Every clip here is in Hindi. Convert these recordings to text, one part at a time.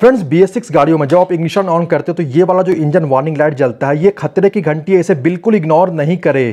फ्रेंड्स बी एस सिक्स गाड़ियों में जब आप इग्निशन ऑन करते हो तो ये वाला जो इंजन वार्निंग लाइट जलता है ये खतरे की घंटी है इसे बिल्कुल इग्नोर नहीं करे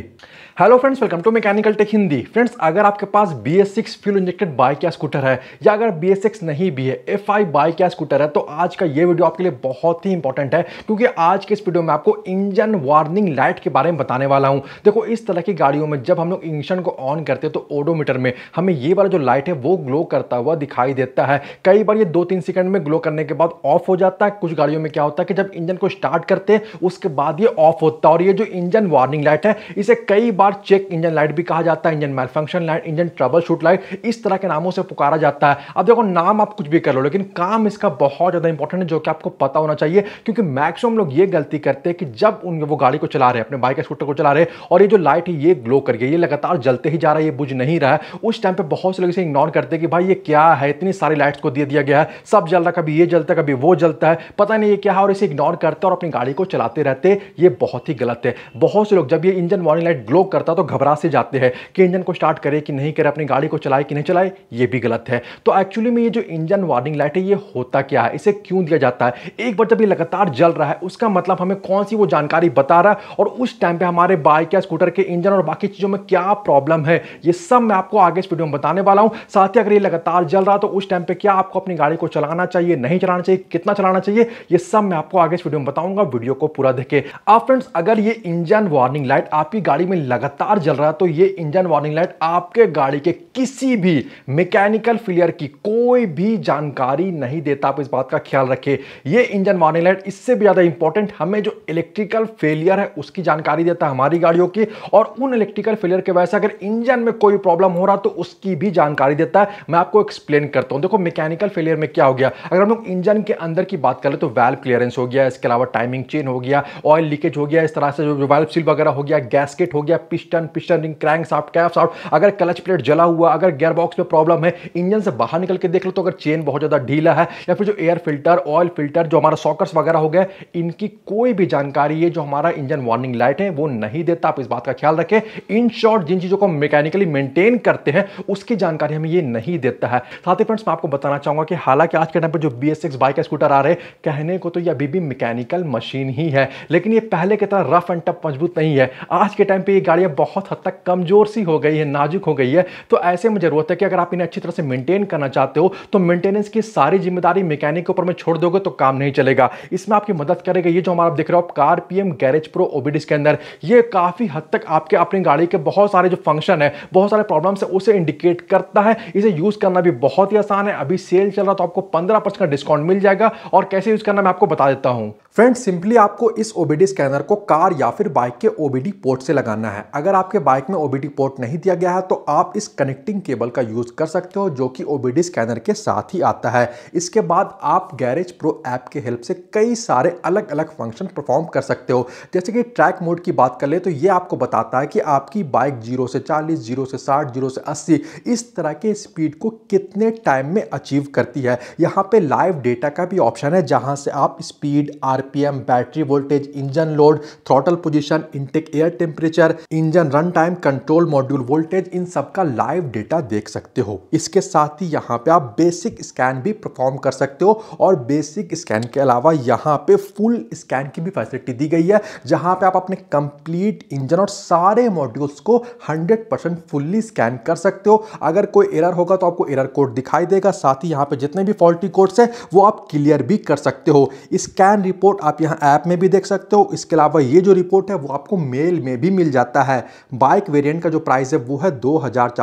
hello friends welcome to mechanical tech Hindi friends अगर आपके पास B S six fuel injected bike या स्कूटर है या अगर बी एस सिक्स नहीं भी है एफ आई बाइक या स्कूटर है तो आज का ये वीडियो आपके लिए बहुत ही इंपॉर्टेंट है क्योंकि आज के इस वीडियो में आपको इंजन वार्निंग लाइट के बारे में बताने वाला हूँ देखो इस तरह की गाड़ियों में जब हम लोग इंजन को ऑन करते हैं तो ओडोमीटर में हमें ये वाला जो लाइट है वो ग्लो करता हुआ दिखाई देता है कई बार ये दो तीन सेकंड में ग्लो करने के बाद ऑफ हो जाता है कुछ गाड़ियों में क्या होता है कि जब इंजन को स्टार्ट करते हैं उसके बाद ये ऑफ होता है और ये जो इंजन वार्निंग लाइट है इसे कई बार चेक इंजन लाइट भी कहा जाता है engine MIL light engine troubleshoot light इस तरह के नामों से पुकारा जाता है अब देखो नाम आप कुछ भी कर लो लेकिन काम इसका बहुत ज़्यादा इंपॉर्टेंट है जो कि आपको पता होना चाहिए क्योंकि मैक्सिमम लोग ये गलती करते हैं कि जब उन वो गाड़ी को चला रहे अपने बाइक स्कूटर को चला रहे और ये जो लाइट है ये ग्लो कर गई ये लगातार जलते ही जा रहा है ये बुझ नहीं रहा है उस टाइम पर बहुत से लोग इसे इग्नोर करते हैं कि भाई ये क्या है इतनी सारी लाइट्स को दे दिया गया है सब जल रहा कभी ये जल जलता है कभी वो जलता है पता नहीं ये क्या है और इसे इग्नोर करते और अपनी गाड़ी को चलाते रहते ये बहुत ही गलत है बहुत से लोग जब ये इंजन वार्निंग लाइट ग्लो करता है तो घबरा से जाते हैं कि इंजन को स्टार्ट करे कि नहीं करे अपनी गाड़ी को चलाए कि नहीं चलाए ये भी गलत है तो एक्चुअली में ये जो इंजन वार्निंग लाइट है ये होता क्या है इसे क्यों दिया जाता है एक बार जब ये लगातार जल रहा है उसका मतलब हमें कौन सी वो जानकारी बता रहा है और उस टाइम पर हमारे बाइक या स्कूटर के इंजन और बाकी चीज़ों में क्या प्रॉब्लम है ये सब मैं आपको आगे इस वीडियो में बताने वाला हूँ साथ ही अगर ये लगातार जल रहा तो उस टाइम पर क्या आपको अपनी गाड़ी को चलाना चाहिए नहीं चलाना चाहिए कितना चलाना चाहिए ये सब मैं आपको आगे इस वीडियो में बताऊंगा वीडियो को पूरा देखे आप फ्रेंड्स अगर ये इंजन वार्निंग लाइट आपकी गाड़ी में लगातार जल रहा है तो ये इंजन वार्निंग लाइट आपके गाड़ी के किसी भी मैकेनिकल फिलियर की कोई भी जानकारी नहीं देता आप इस बात का ख्याल रखें ये इंजन वार्निंग लाइट इससे भी ज़्यादा इंपॉर्टेंट हमें जो इलेक्ट्रिकल फेलियर है उसकी जानकारी देता है हमारी गाड़ियों की और उन इलेक्ट्रिकल फेलियर के वजह से अगर इंजन में कोई प्रॉब्लम हो रहा तो उसकी भी जानकारी देता है मैं आपको एक्सप्लेन करता हूँ देखो मैकेनिकल फेलियर में क्या हो गया अगर हम लोग इंजन के अंदर की बात करें तो वैल्व क्लियरेंस हो गया इसके अलावा टाइमिंग चेन हो गया ऑयल लीकेज हो गया इस तरह से जो वैल्व सील वगैरह हो गया गैसकेट हो गया piston piston ring crankshaft camshaft अगर क्लच प्लेट जला हुआ अगर गेयर बॉक्स में प्रॉब्लम है इंजन से बाहर निकल के देख लो तो अगर चेन बहुत ज़्यादा ढीला है या फिर जो एयर फिल्टर ऑयल फिल्टर जो हमारा सॉकर्स वगैरह हो गया इनकी कोई भी जानकारी है जो हमारा इंजन वार्निंग लाइट है वो नहीं देता आप इस बात का ख्याल रखें इन शॉर्ट जिन चीज़ों को मैकेनिकली मेंटेन करते हैं उसकी जानकारी हमें ये नहीं देता है साथ ही फ्रेंड्स मैं आपको बताना चाहूंगा कि हालांकि आज के टाइम पर जो बी सिक्स बाइक स्कूटर आ रहे कहने को तो ये अभी भी मैकेनिकल मशीन ही है लेकिन ये पहले की तरह रफ एंड टफ मजबूत नहीं है आज के टाइम पर ये गाड़ियाँ बहुत हद तक कमज़ोर सी हो गई है नाजुक हो गई है तो ऐसे में ज़रूरत है कि अगर आप इन्हें अच्छी तरह से मेनटेन करना चाहते हो तो मेंटेनेंस की सारी जिम्मेदारी मैकेनिक के ऊपर में छोड़ दोगे तो काम नहीं चलेगा इसमें आपकी मदद करेगा ये जो हमारा आप देख रहे हो आप car PM garage pro OBDs के अंदर ये काफ़ी हद तक आपके अपनी गाड़ी के बहुत सारे जो फंक्शन है बहुत सारे प्रॉब्लम्स है उसे इंडिकेट करता है इसे यूज़ करना भी बहुत ही आसान है अभी सेल चल रहा तो आपको पंद्रह का डिस्काउंट डिस्काउंट मिल जाएगा और कैसे यूज़ करना मैं आपको बता देता हूँ फ्रेंड सिंपली आपको इस ओबीडी स्कैनर को कार या फिर बाइक के ओबीडी पोर्ट से लगाना है अगर आपके बाइक में ओबीडी पोर्ट नहीं दिया गया है तो आप इस कनेक्टिंग केबल का यूज़ कर सकते हो जो कि ओबीडी स्कैनर के साथ ही आता है इसके बाद आप गैरेज प्रो ऐप के हेल्प से कई सारे अलग अलग फंक्शन परफॉर्म कर सकते हो जैसे कि ट्रैक मोड की बात कर ले तो ये आपको बताता है कि आपकी बाइक जीरो से चालीस जीरो से साठ जीरो से अस्सी इस तरह के स्पीड को कितने टाइम में अचीव करती है यहाँ पे लाइव डेटा का भी ऑप्शन है जहां से आप speed RPM battery voltage engine load throttle position intake air temperature engine run time control module voltage इन सब का लाइव डेटा देख सकते हो इसके साथ ही यहाँ पे आप बेसिक स्कैन भी परफॉर्म कर सकते हो और बेसिक स्कैन के अलावा यहाँ पे फुल स्कैन की भी फैसिलिटी दी गई है जहाँ पे आप अपने कंप्लीट इंजन और सारे मॉड्यूल्स को 100% फुल्ली स्कैन कर सकते हो अगर कोई एरर होगा तो आपको एरर कोड दिखाई देगा साथ ही यहाँ पे जितने भी फॉल्टी कोड्स है वो आप क्लियर भी कर सकते हो स्कैन रिपोर्ट आप यहाँ ऐप में भी देख सकते हो इसके अलावा ये जो रिपोर्ट है वो आपको मेल में भी मिल जाता है बाइक वेरियंट का जो प्राइस है वो है दो हज़ार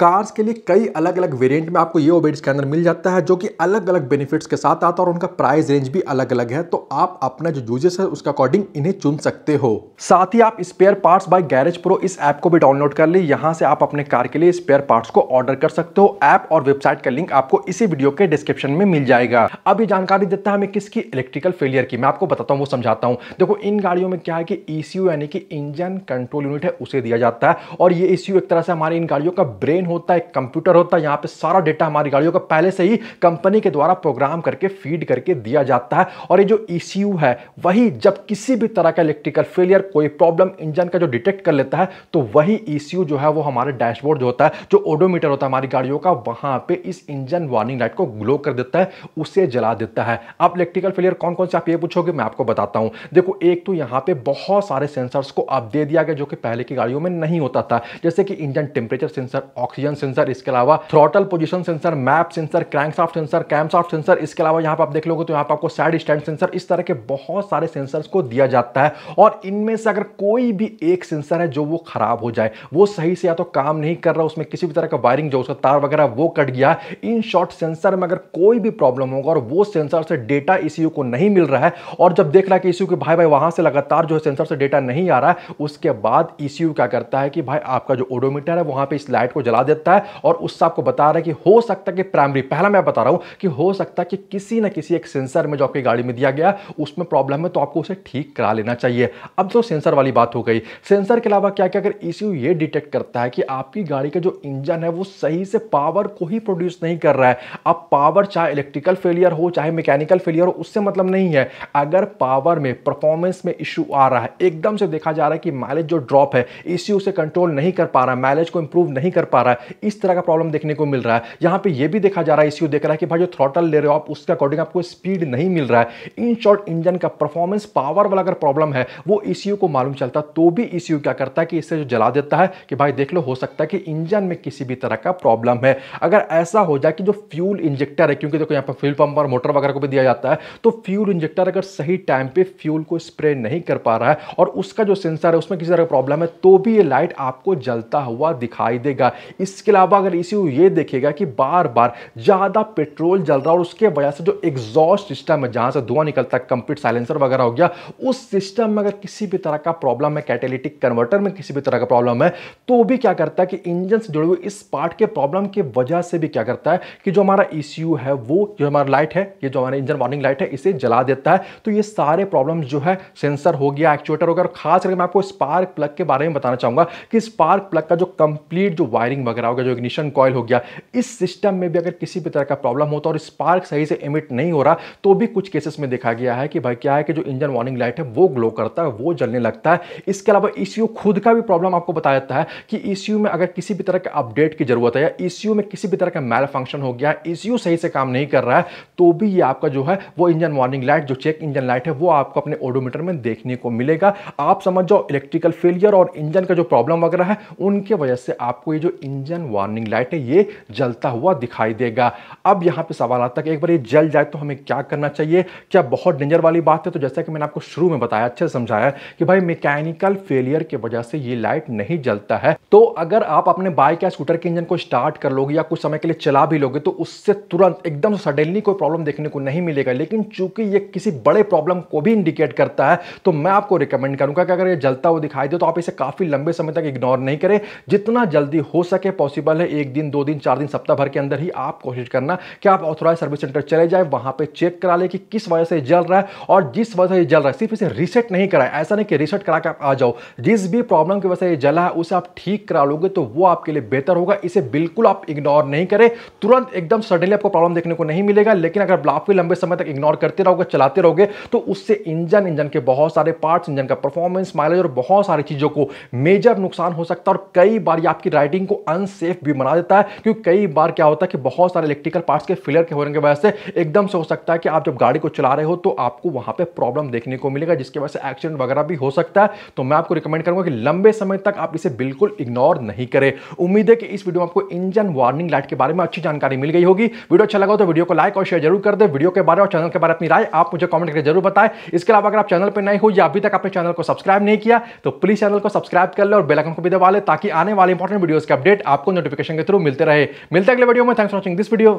कार्स के लिए कई अलग अलग वेरियंट में आपको ये ओबेड स्कैनर मिल जाता है जो कि अलग अलग बेनिफिट्स के साथ आता है और उनका प्राइस रेंज भी अलग अलग है तो आप अपना जो यूजेस है उसके अकॉर्डिंग इन्हें चुन सकते हो साथ ही आप spare parts buy garage pro इस ऐप को भी डाउनलोड कर ली यहाँ से आप अपने कार के लिए स्पेयर पार्ट्स को ऑर्डर कर सकते हो ऐप और वेबसाइट का लिंक आपको इसी वीडियो के डिस्क्रिप्शन डिस्क्रिप्शन में मिल जाएगा अब ये जानकारी देता है हमें किसकी इलेक्ट्रिकल फेलियर की मैं आपको बताता हूँ वो समझाता हूँ देखो इन गाड़ियों में क्या है कि ई e यानी कि इंजन कंट्रोल यूनिट है उसे दिया जाता है और ये ई e एक तरह से हमारे इन गाड़ियों का ब्रेन होता है कंप्यूटर होता है यहाँ पे सारा डेटा हमारी गाड़ियों का पहले से ही कंपनी के द्वारा प्रोग्राम करके फीड करके दिया जाता है और ये जो ई e है वही जब किसी भी तरह का इलेक्ट्रिकल फेलियर कोई प्रॉब्लम इंजन का जो डिटेक्ट कर लेता है तो वही ई जो है वो हमारे डैशबोर्ड जो होता है जो ओडोमीटर होता है हमारी गाड़ियों का वहां पे इस इंजन वार्निंग लाइट को ग्लो कर देता है उसे जला देता है अब इलेक्ट्रिकल फेलियर कौन कौन से आप ये पूछोगे मैं आपको बताता हूँ देखो एक तो यहाँ पे बहुत सारे सेंसर्स को अब दे दिया गया जो कि पहले की गाड़ियों में नहीं होता था जैसे कि engine temperature sensor oxygen sensor इसके अलावा throttle position sensor MAP sensor crankshaft sensor camshaft sensor इसके अलावा यहाँ पर आप देख लोगे तो यहाँ पर आपको साइड स्टैंड सेंसर इस तरह के बहुत सारे सेंसर्स को दिया जाता है और इनमें से अगर कोई भी एक सेंसर है जो वो खराब हो जाए वो सही से या तो काम नहीं कर रहा उसमें किसी भी तरह का वायरिंग जो उसका तार वगैरह वो कट गया इन शॉर्ट सेंसर में अगर कोई कोई भी प्रॉब्लम होगा और वो सेंसर से डेटा ई को नहीं मिल रहा है और जब देख रहा है कि ई के भाई भाई वहाँ से लगातार जो है सेंसर से डेटा नहीं आ रहा है उसके बाद ई क्या करता है कि भाई आपका जो ओडोमीटर है वहाँ पर इस लाइट को जला देता है और उससे आपको बता रहा है कि हो सकता है कि प्राइमरी पहला मैं बता रहा हूँ कि हो सकता है कि किसी न किसी एक सेंसर में जो आपकी गाड़ी में दिया गया उसमें प्रॉब्लम है तो आपको उसे ठीक करा लेना चाहिए अब तो सेंसर वाली बात हो गई सेंसर के अलावा क्या क्या अगर ई ये डिटेक्ट करता है कि आपकी गाड़ी का जो इंजन है वो सही से पावर को ही प्रोड्यूस नहीं कर रहा है अब पावर चाहे इलेक्ट्रिकल फेलियर हो चाहे मैकेनिकल फेलियर हो उससे मतलब नहीं है अगर पावर में परफॉर्मेंस में इशू आ रहा है एकदम से देखा जा रहा है कि माइलेज जो ड्रॉप है इसी उसे कंट्रोल नहीं कर पा रहा है माइलेज को इंप्रूव नहीं कर पा रहा है इस तरह का प्रॉब्लम देखने को मिल रहा है यहाँ पर यह भी देखा जा रहा है इसी देख रहा है कि भाई जो थ्रॉटल ले रहे हो आप उसके अकॉर्डिंग आपको स्पीड नहीं मिल रहा है इन शॉर्ट इंजन का परफॉर्मेंस पावर वाला अगर प्रॉब्लम है वो ई को मालूम चलता तो भी ई क्या करता है कि इससे जो जला देता है कि भाई देख लो हो सकता है कि इंजन में किसी भी तरह का प्रॉब्लम है अगर ऐसा हो जाए कि जो फ्यूल इंजेक्टर है क्योंकि देखो यहाँ पर फ्यूल पंप और मोटर वगैरह को भी दिया जाता है तो फ्यूल इंजेक्टर अगर सही टाइम पे फ्यूल को स्प्रे नहीं कर पा रहा है और उसका जो सेंसर है उसमें किसी तरह का प्रॉब्लम है तो भी ये लाइट आपको जलता हुआ दिखाई देगा इसके अलावा अगर इसी ये देखेगा कि बार बार ज़्यादा पेट्रोल जल रहा और उसके वजह से जो एग्जॉस्ट सिस्टम है जहाँ से धुआं निकलता है कंप्लीट साइलेंसर वगैरह हो गया उस सिस्टम में अगर किसी भी तरह का प्रॉब्लम है कैटेलिटिक कन्वर्टर में किसी भी तरह का प्रॉब्लम है तो भी क्या करता है कि इंजन से जुड़े हुए इस पार्ट के प्रॉब्लम की वजह से भी क्या करता है कि जो हमारा ई है है वो जो हमारा लाइट है ये जो हमारा इंजन वार्निंग लाइट है इसे जला देता है तो ये सारे प्रॉब्लम्स जो है सेंसर हो गया एक्चुएटर हो गया और खास करके मैं आपको स्पार्क प्लग के बारे में बताना चाहूंगा कि स्पार्क प्लग का जो कंप्लीट जो वायरिंग वगैरह हो गया जो इग्निशन कॉयल हो गया इस सिस्टम में भी अगर किसी भी तरह का प्रॉब्लम होता है और स्पार्क सही से इमिट नहीं हो रहा तो भी कुछ केसेस में देखा गया है कि भाई क्या है कि जो इंजन वार्निंग लाइट है वो ग्लो करता है वो जलने लगता है इसके अलावा ई खुद का भी प्रॉब्लम आपको बताया जाता है कि ई में अगर किसी भी तरह के अपडेट की जरूरत है या ई में किसी भी तरह का मैल फंक्शन हो गया ई सही से काम काम नहीं कर रहा है तो भी ये आपका जो है वो इंजन वार्निंग लाइट जो चेक इंजन लाइट है वो आपको अपने ओडोमीटर में देखने को मिलेगा आप समझ जाओ इलेक्ट्रिकल फेलियर और इंजन का जो प्रॉब्लम वगैरह है उनके वजह से आपको ये जो इंजन वार्निंग लाइट है ये जलता हुआ दिखाई देगा अब यहाँ पर सवाल आता है कि एक बार ये जल जाए तो हमें क्या करना चाहिए क्या बहुत डेंजर वाली बात है तो जैसा कि मैंने आपको शुरू में बताया अच्छे से समझाया कि भाई मैकेनिकल फेलियर की वजह से ये लाइट नहीं जलता है तो अगर आप अपने बाइक या स्कूटर के इंजन को स्टार्ट कर लोगे या कुछ समय के लिए चला भी लोगे तो उससे तुरंत एकदम से सडनली कोई प्रॉब्लम देखने को नहीं मिलेगा लेकिन चूंकि ये किसी बड़े प्रॉब्लम को भी इंडिकेट करता है तो मैं आपको रिकमेंड करूंगा कि अगर ये जलता हुआ दिखाई दे तो आप इसे काफ़ी लंबे समय तक इग्नोर नहीं करें जितना जल्दी हो सके पॉसिबल है एक दिन दो दिन चार दिन सप्ताह भर के अंदर ही आप कोशिश करना कि आप ऑथोराइज सर्विस सेंटर चले जाए वहां पर चेक करा ले कि किस वजह से जल रहा है और जिस वजह से जल रहा है सिर्फ इसे रिसेट नहीं कराए ऐसा नहीं कि रिसेट करा के आप आ जाओ जिस भी प्रॉब्लम की वजह से जला है उसे आप ठीक करा लोगे तो वो आपके लिए बेहतर होगा इसे बिल्कुल आप इग्नोर नहीं करें तुरंत एकदम सडनली आपको प्रॉब्लम देखने को नहीं मिलेगा लेकिन अगर आप भी लंबे समय तक इग्नोर करते रहोगे चलाते रहोगे तो उससे इंजन इंजन के बहुत सारे पार्ट्स इंजन का परफॉर्मेंस माइलेज और बहुत सारी चीज़ों को मेजर नुकसान हो सकता है और कई बार आपकी राइडिंग को अनसेफ भी बना देता है क्योंकि कई बार क्या होता है कि बहुत सारे इलेक्ट्रिकल पार्ट्स के फिलर के होने की वजह से एकदम से हो सकता है कि आप जब गाड़ी को चला रहे हो तो आपको वहां पर प्रॉब्लम देखने को मिलेगा जिसके वजह से एक्सीडेंट वगैरह भी हो सकता है तो मैं आपको रिकमेंड करूंगा कि लंबे समय तक आप इसे बिल्कुल इग्नोर नहीं करें उम्मीद है कि इस वीडियो में आपको इंजन वार्निंग लाइट के बारे में अच्छी जानकारी मिल गई होगी वीडियो अच्छा लगा लगा तो वीडियो को लाइक और शेयर जरूर कर दे वीडियो के बारे और चैनल के बारे अपनी राय आप मुझे कमेंट करके जरूर बताएं इसके अलावा अगर आप चैनल पर नए हो या अभी तक आपने चैनल को सब्सक्राइब नहीं किया तो प्लीज चैनल को सब्सक्राइब कर ले और बेलकन को भी दबा ले ताकि आने वाले इंपॉर्टेंट वीडियो के अपडेट आपको नोटिफिकेशन के थ्रू मिलते रहे मिलते अगले वीडियो में thanks watching this video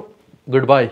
good bye